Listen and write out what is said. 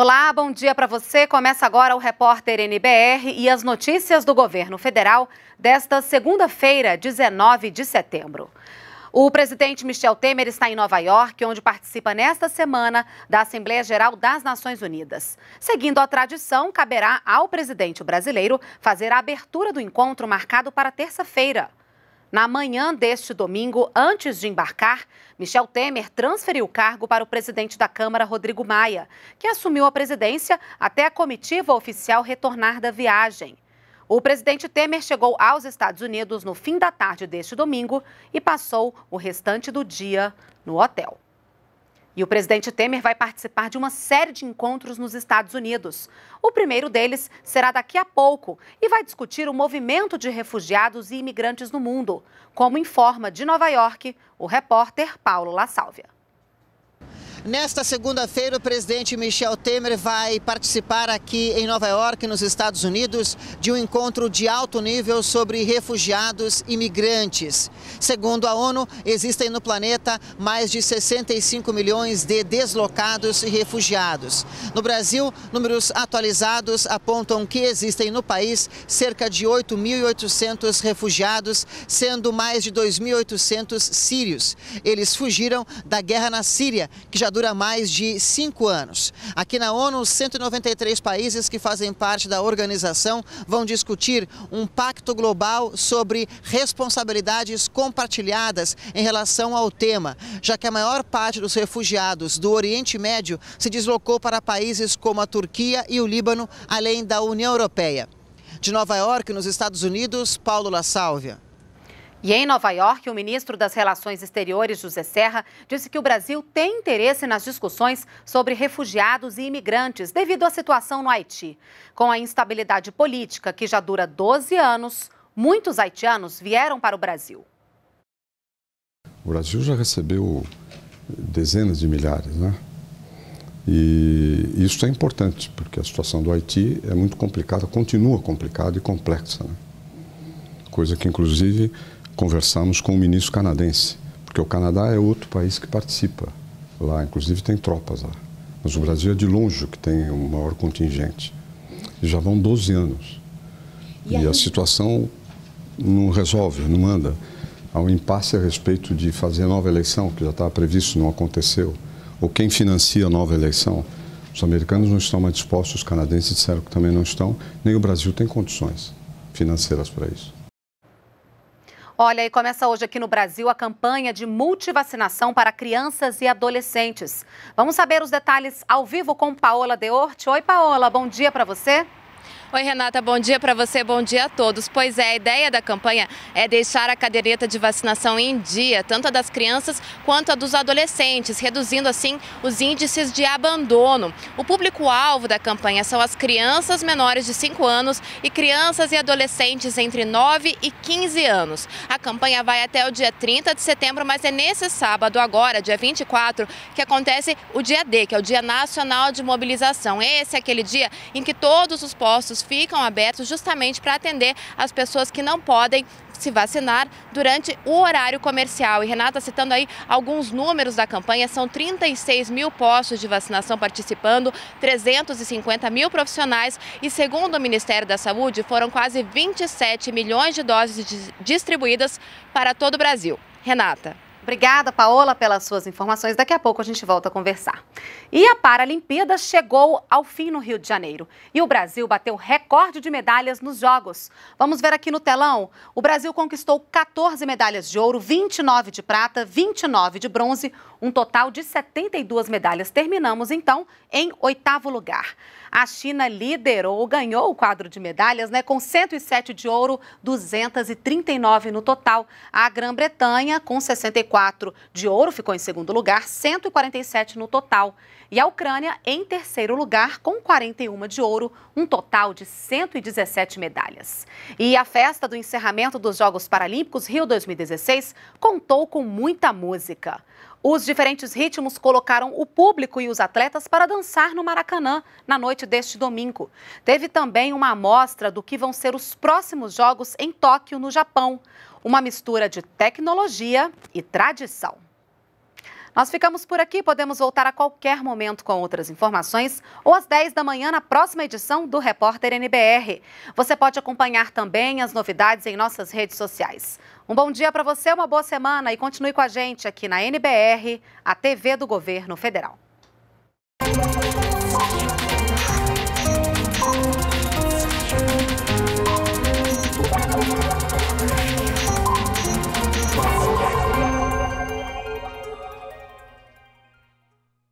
Olá, bom dia para você. Começa agora o repórter NBR e as notícias do governo federal desta segunda-feira, 19 de setembro. O presidente Michel Temer está em Nova York, onde participa nesta semana da Assembleia Geral das Nações Unidas. Seguindo a tradição, caberá ao presidente brasileiro fazer a abertura do encontro marcado para terça-feira. Na manhã deste domingo, antes de embarcar, Michel Temer transferiu o cargo para o presidente da Câmara, Rodrigo Maia, que assumiu a presidência até a comitiva oficial retornar da viagem. O presidente Temer chegou aos Estados Unidos no fim da tarde deste domingo e passou o restante do dia no hotel. E o presidente Temer vai participar de uma série de encontros nos Estados Unidos. O primeiro deles será daqui a pouco e vai discutir o movimento de refugiados e imigrantes no mundo, como informa de Nova York o repórter Paulo La Sálvia. Nesta segunda-feira, o presidente Michel Temer vai participar aqui em Nova York, nos Estados Unidos, de um encontro de alto nível sobre refugiados e migrantes. Segundo a ONU, existem no planeta mais de 65 milhões de deslocados e refugiados. No Brasil, números atualizados apontam que existem no país cerca de 8.800 refugiados, sendo mais de 2.800 sírios. Eles fugiram da guerra na Síria, que já já dura mais de cinco anos. Aqui na ONU, 193 países que fazem parte da organização vão discutir um pacto global sobre responsabilidades compartilhadas em relação ao tema, já que a maior parte dos refugiados do Oriente Médio se deslocou para países como a Turquia e o Líbano, além da União Europeia. De Nova York, nos Estados Unidos, Paulo La Sálvia. E em Nova York, o ministro das Relações Exteriores, José Serra, disse que o Brasil tem interesse nas discussões sobre refugiados e imigrantes devido à situação no Haiti. Com a instabilidade política que já dura 12 anos, muitos haitianos vieram para o Brasil. O Brasil já recebeu dezenas de milhares, né? E isso é importante, porque a situação do Haiti é muito complicada, continua complicada e complexa. Né? Coisa que, inclusive, conversamos com o ministro canadense, porque o Canadá é outro país que participa lá, inclusive tem tropas lá. Mas o Brasil é de longe que tem o maior contingente. E já vão 12 anos. E, a, e a situação não resolve, não anda. Há um impasse a respeito de fazer nova eleição, que já estava previsto, não aconteceu. Ou quem financia a nova eleição. Os americanos não estão mais dispostos, os canadenses disseram que também não estão, nem o Brasil tem condições financeiras para isso. Olha, e começa hoje aqui no Brasil a campanha de multivacinação para crianças e adolescentes. Vamos saber os detalhes ao vivo com Paola Deorte. Oi, Paola, bom dia para você. Oi, Renata, bom dia para você, bom dia a todos. Pois é, a ideia da campanha é deixar a caderneta de vacinação em dia, tanto a das crianças quanto a dos adolescentes, reduzindo assim os índices de abandono. O público-alvo da campanha são as crianças menores de 5 anos e crianças e adolescentes entre 9 e 15 anos. A campanha vai até o dia 30 de setembro, mas é nesse sábado, agora, dia 24, que acontece o dia D, que é o Dia Nacional de Mobilização. Esse é aquele dia em que todos os postos ficam abertos justamente para atender as pessoas que não podem se vacinar durante o horário comercial. E Renata, citando aí alguns números da campanha, são 36 mil postos de vacinação participando, 350 mil profissionais e, segundo o Ministério da Saúde, foram quase 27 milhões de doses distribuídas para todo o Brasil. Renata. Obrigada, Paola, pelas suas informações. Daqui a pouco a gente volta a conversar. E a Paralimpíada chegou ao fim no Rio de Janeiro. E o Brasil bateu recorde de medalhas nos Jogos. Vamos ver aqui no telão. O Brasil conquistou 14 medalhas de ouro, 29 de prata, 29 de bronze, um total de 72 medalhas. Terminamos, então, em oitavo lugar. A China liderou, ganhou o quadro de medalhas, né, com 107 de ouro, 239 no total. A Grã-Bretanha, com 64 4 de ouro ficou em segundo lugar, 147 no total. E a Ucrânia em terceiro lugar, com 41 de ouro, um total de 117 medalhas. E a festa do encerramento dos Jogos Paralímpicos Rio 2016 contou com muita música. Os diferentes ritmos colocaram o público e os atletas para dançar no Maracanã na noite deste domingo. Teve também uma amostra do que vão ser os próximos jogos em Tóquio, no Japão uma mistura de tecnologia e tradição. Nós ficamos por aqui, podemos voltar a qualquer momento com outras informações ou às 10 da manhã na próxima edição do Repórter NBR. Você pode acompanhar também as novidades em nossas redes sociais. Um bom dia para você, uma boa semana e continue com a gente aqui na NBR, a TV do Governo Federal.